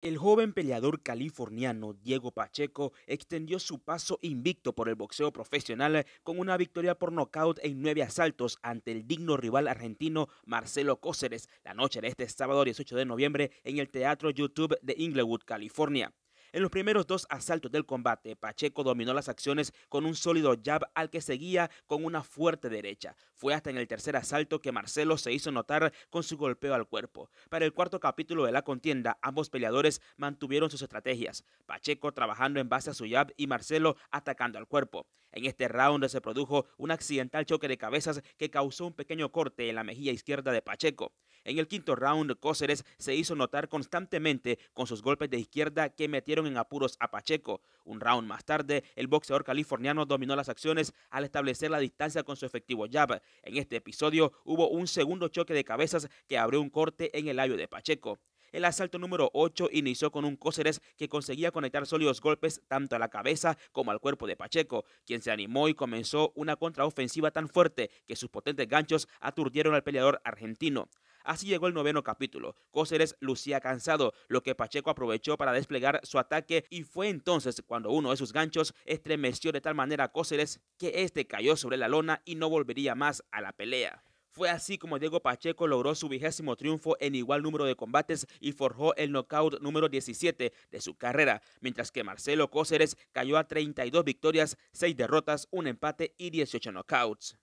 El joven peleador californiano Diego Pacheco extendió su paso invicto por el boxeo profesional con una victoria por nocaut en nueve asaltos ante el digno rival argentino Marcelo Cóceres la noche de este sábado 18 de noviembre en el Teatro YouTube de Inglewood, California. En los primeros dos asaltos del combate, Pacheco dominó las acciones con un sólido jab al que seguía con una fuerte derecha. Fue hasta en el tercer asalto que Marcelo se hizo notar con su golpeo al cuerpo. Para el cuarto capítulo de la contienda, ambos peleadores mantuvieron sus estrategias, Pacheco trabajando en base a su jab y Marcelo atacando al cuerpo. En este round se produjo un accidental choque de cabezas que causó un pequeño corte en la mejilla izquierda de Pacheco. En el quinto round, Cóceres se hizo notar constantemente con sus golpes de izquierda que metieron en apuros a Pacheco. Un round más tarde, el boxeador californiano dominó las acciones al establecer la distancia con su efectivo jab. En este episodio hubo un segundo choque de cabezas que abrió un corte en el labio de Pacheco. El asalto número 8 inició con un Cóceres que conseguía conectar sólidos golpes tanto a la cabeza como al cuerpo de Pacheco, quien se animó y comenzó una contraofensiva tan fuerte que sus potentes ganchos aturdieron al peleador argentino. Así llegó el noveno capítulo. Cóceres lucía cansado, lo que Pacheco aprovechó para desplegar su ataque y fue entonces cuando uno de sus ganchos estremeció de tal manera a Cóceres que este cayó sobre la lona y no volvería más a la pelea. Fue así como Diego Pacheco logró su vigésimo triunfo en igual número de combates y forjó el knockout número 17 de su carrera, mientras que Marcelo Cóceres cayó a 32 victorias, 6 derrotas, un empate y 18 knockouts.